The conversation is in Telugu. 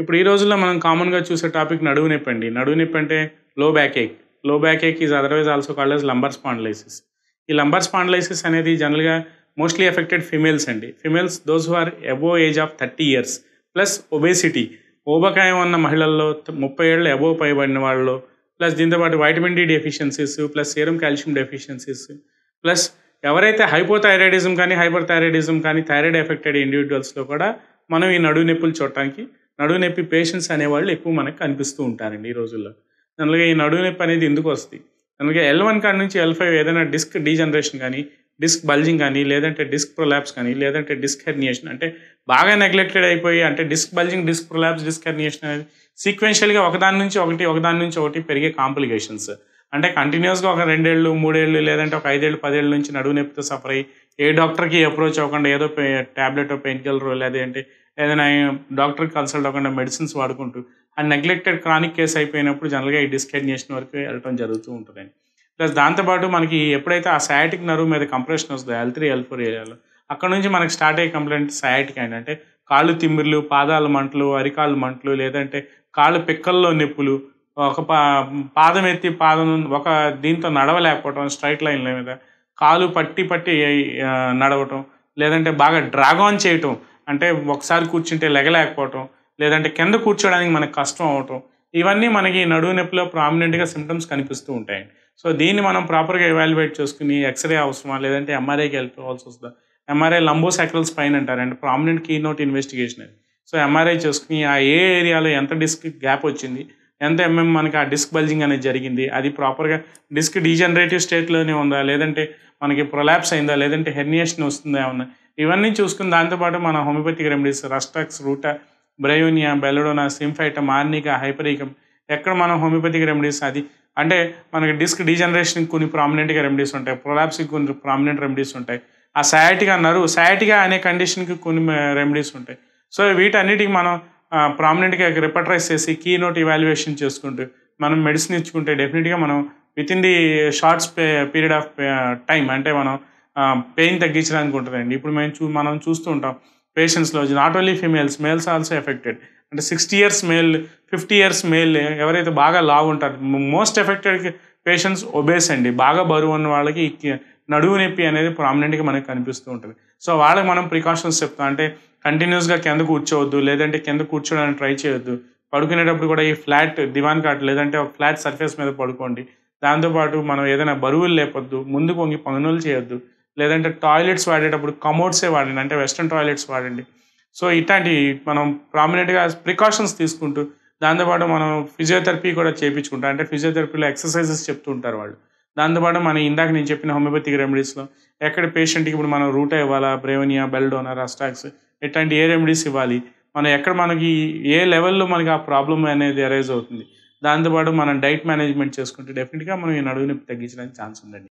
ఇప్పుడు ఈ రోజుల్లో మనం కామన్గా చూసే టాపిక్ నడువు నొప్పి అండి నడువు నొప్పి అంటే లో back ache low back ache is otherwise also called as lumbar spondylosis ఈ లంబర్ స్పాండలైసిస్ అనేది జనరల్గా మోస్ట్లీ ఎఫెక్టెడ్ ఫిమేల్స్ అండి females those who are above age of thirty years plus obesity ఓబకాయం ఉన్న మహిళల్లో ముప్పై ఏళ్ళు అబోవ్ పైబడిన వాళ్ళు ప్లస్ దీంతోపాటు vitamin D deficiencies plus serum calcium deficiencies plus ఎవరైతే హైపోథైరాయిడిజం కానీ హైపర్ థైరాయిడిజం కానీ థైరాయిడ్ ఎఫెక్టెడ్ ఇండివిజువల్స్లో కూడా మనం ఈ నడువు నొప్పులు చూడటానికి నడువు నొప్పి పేషెంట్స్ అనేవాళ్ళు ఎక్కువ మనకు కనిపిస్తూ ఉంటారండి ఈ రోజుల్లో అందులో ఈ నడువు నొప్పి అనేది ఎందుకు వస్తుంది దానిలో ఎల్ వన్ కాడ నుంచి ఎల్ ఫైవ్ ఏదైనా డిస్క్ డీజనరేషన్ కానీ డిస్క్ బల్జింగ్ కానీ లేదంటే డిస్క్ ప్రొలాప్స్ కానీ లేదంటే డిస్క్ హెర్నియేషన్ అంటే బాగా నెగ్లెక్టెడ్ అయిపోయి అంటే disc bulging disc prolapse disc herniation అనేది సీక్వెన్షియల్గా ఒకదాని నుంచి ఒకటి ఒకదాని నుంచి ఒకటి పెరిగే కాంప్లికేషన్స్ అంటే కంటిన్యూస్గా ఒక రెండేళ్ళు మూడేళ్ళు లేదంటే ఒక ఐదేళ్ళు పదేళ్ళ నుంచి నడువు నొప్పితో సఫర్ అయ్యి ఏ డాక్టర్కి అప్రోచ్ అవ్వకుండా ఏదో టాబ్లెట్ పెయిన్ కిల్లరో లేదంటే ఏదైనా డాక్టర్ కన్సల్ట్ అవ్వకుండా మెడిసిన్స్ వాడుకుంటూ ఆ నెగ్లెక్టెడ్ క్రానిక్ కేసు అయిపోయినప్పుడు జనరల్గా ఈ చేసిన వరకు వెళ్ళటం జరుగుతూ ఉంటుందండి ప్లస్ దాంతోపాటు మనకి ఎప్పుడైతే ఆ సయాటిక్ నరువు మీద కంప్రెషన్ వస్తుందో ఎల్ త్రీ ఎల్ ఫోర్ ఏరియాలో అక్కడ నుంచి మనకి స్టార్ట్ అయ్యే కంప్లైంట్ సయాటిక్ అండి అంటే కాళ్ళు తిమ్మిర్లు పాదాల మంటలు అరికాళ్ళు మంటలు లేదంటే కాళ్ళు పిక్కల్లో నొప్పులు ఒక పా పాదం ఎత్తి పాదం ఒక దీంతో నడవలేకపోవటం స్ట్రైట్ లైన్ల మీద కాలు పట్టి పట్టి నడవటం లేదంటే బాగా డ్రాగాన్ చేయటం అంటే ఒకసారి కూర్చుంటే లెగలేకపోవటం లేదంటే కింద కూర్చోడానికి మనకు కష్టం అవటం ఇవన్నీ మనకి నడువు నొప్పిలో ప్రామినెంట్గా సిమ్టమ్స్ కనిపిస్తూ ఉంటాయి సో దీన్ని మనం ప్రాపర్గా ఎవాల్యుయేట్ చేసుకుని ఎక్స్రే అవసరమా లేదంటే ఎంఆర్ఐకి వెళ్ళిపోవాల్సి వస్తుందా ఎంఆర్ఐ లంబో సాక్రల్ స్పైన్ అంటారు and prominent key note investigation అది సో ఎంఆర్ఐ చేసుకుని ఆ ఏ ఏరియాలో ఎంత డిస్క్ గ్యాప్ వచ్చింది ఎంత ఎంఎం మనకి ఆ డిస్క్ బల్జింగ్ అనేది జరిగింది అది ప్రాపర్గా డిస్క్ డీజనరేటివ్ స్టేట్లోనే ఉందా లేదంటే మనకి ప్రొలాప్స్ అయిందా లేదంటే హెర్నియేషన్ వస్తుందా ఏమన్నా ఇవన్నీ చూసుకుని దాంతోపాటు మన homeopathic remedies rhus tox ruta bryonia belladonna symphytum arnica hypericum ఎక్కడ మనం హోమియోపతిక్ రెమెడీస్ అది అంటే మనకి డిస్క్ డీజనరేషన్కి కొన్ని ప్రామినెంట్గా రెమెడీస్ ఉంటాయి ప్రొలాప్స్కి కొన్ని ప్రామినెంట్ రెమెడీస్ ఉంటాయి ఆ సయాటిగా అన్నారు సయాటిగా అనే కండిషన్కి కొన్ని రెమెడీస్ ఉంటాయి సో వీటన్నిటికి మనం ప్రామినెంట్గా రిపటరైజ్ చేసి కీ నోట్ ఇవాల్యుయేషన్ చేసుకుంటూ మనం మెడిసిన్ ఇచ్చుకుంటే డెఫినెట్గా మనం with in the shorts period of time అంటే మనం పెయిన్ తగ్గించడానికి ఉంటుందండి ఇప్పుడు మేము చూ మనం చూస్తూ ఉంటాం పేషెంట్స్లో not only females males also affected అంటే sixty years male fifty years male ఎవరైతే బాగా లావు ఉంటారు మోస్ట్ ఎఫెక్టెడ్ పేషెంట్స్ ఒబేస్ అండి బాగా బరువు ఉన్న వాళ్ళకి నడువు నొప్పి అనేది ప్రామినెంట్గా మనకు కనిపిస్తూ ఉంటుంది సో వాళ్ళకి మనం ప్రికాషన్స్ చెప్తాం అంటే కంటిన్యూస్గా కింద కూర్చోవద్దు లేదంటే కింద కూర్చోడానికి ట్రై చేయొద్దు పడుకునేటప్పుడు కూడా ఈ ఫ్లాట్ దివాన్ కాట్ లేదంటే ఒక ఫ్లాట్ సర్ఫేస్ మీద పడుకోండి దాంతోపాటు మనం ఏదైనా బరువులు లేపొద్దు ముందుకు వంగి పనులు చేయొద్దు లేదంటే టాయిలెట్స్ వాడేటప్పుడు కమోడ్సే వాడండి అంటే వెస్ట్రన్ టాయిలెట్స్ వాడండి సో ఇట్లాంటి మనం ప్రామినెంట్గా ప్రికాషన్స్ తీసుకుంటూ దాంతోపాటు మనం ఫిజియోథెరపీ కూడా చేయించుకుంటాం అంటే ఫిజియోథెరపీలో ఎక్సర్సైజెస్ చెప్తూ ఉంటారు వాళ్ళు దాంతోపాటు మన ఇందాక నేను చెప్పిన హోమియోపతిక్ రెమెడీస్లో ఎక్కడ పేషెంట్కి ఇప్పుడు మనం రూటా ఇవ్వాలా బ్రేవనియా బెల్డోనా రస్టాక్స్ ఇట్లాంటి ఏ రెమెడీస్ ఇవ్వాలి మనం ఎక్కడ మనకి ఏ లెవెల్లో మనకి ఆ ప్రాబ్లం అనేది అరైజ్ అవుతుంది దాంతోపాటు మనం డైట్ మేనేజ్మెంట్ చేసుకుంటే డెఫినెట్గా మనం ఈ నడువు నొప్పి తగ్గించడానికి ఛాన్స్ ఉందండి